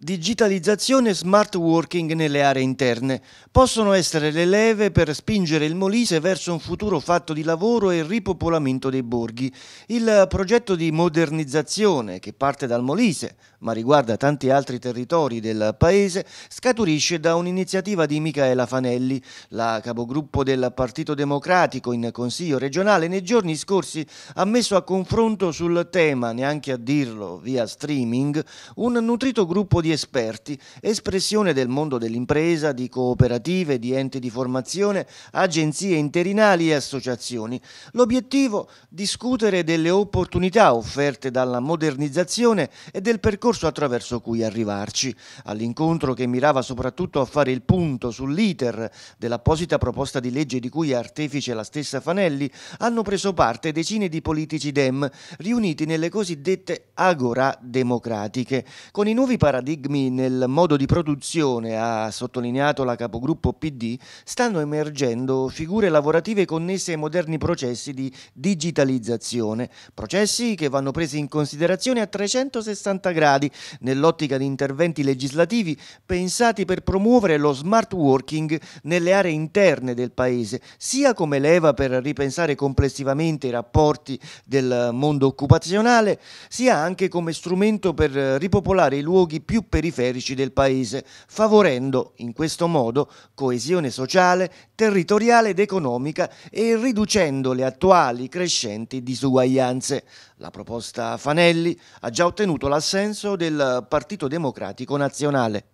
Digitalizzazione e smart working nelle aree interne possono essere le leve per spingere il Molise verso un futuro fatto di lavoro e ripopolamento dei borghi. Il progetto di modernizzazione che parte dal Molise, ma riguarda tanti altri territori del paese, scaturisce da un'iniziativa di Michaela Fanelli, la capogruppo del Partito Democratico in Consiglio regionale nei giorni scorsi ha messo a confronto sul tema, neanche a dirlo via streaming, un nutrito gruppo di di esperti, espressione del mondo dell'impresa, di cooperative, di enti di formazione, agenzie interinali e associazioni. L'obiettivo? Discutere delle opportunità offerte dalla modernizzazione e del percorso attraverso cui arrivarci. All'incontro che mirava soprattutto a fare il punto sull'iter dell'apposita proposta di legge di cui è artefice la stessa Fanelli, hanno preso parte decine di politici DEM riuniti nelle cosiddette agora democratiche, con i nuovi paradigmi enigmi nel modo di produzione, ha sottolineato la capogruppo PD, stanno emergendo figure lavorative connesse ai moderni processi di digitalizzazione, processi che vanno presi in considerazione a 360 gradi nell'ottica di interventi legislativi pensati per promuovere lo smart working nelle aree interne del Paese, sia come leva per ripensare complessivamente i rapporti del mondo occupazionale, sia anche come strumento per ripopolare i luoghi più periferici del paese, favorendo in questo modo coesione sociale, territoriale ed economica e riducendo le attuali crescenti disuguaglianze. La proposta Fanelli ha già ottenuto l'assenso del Partito Democratico Nazionale.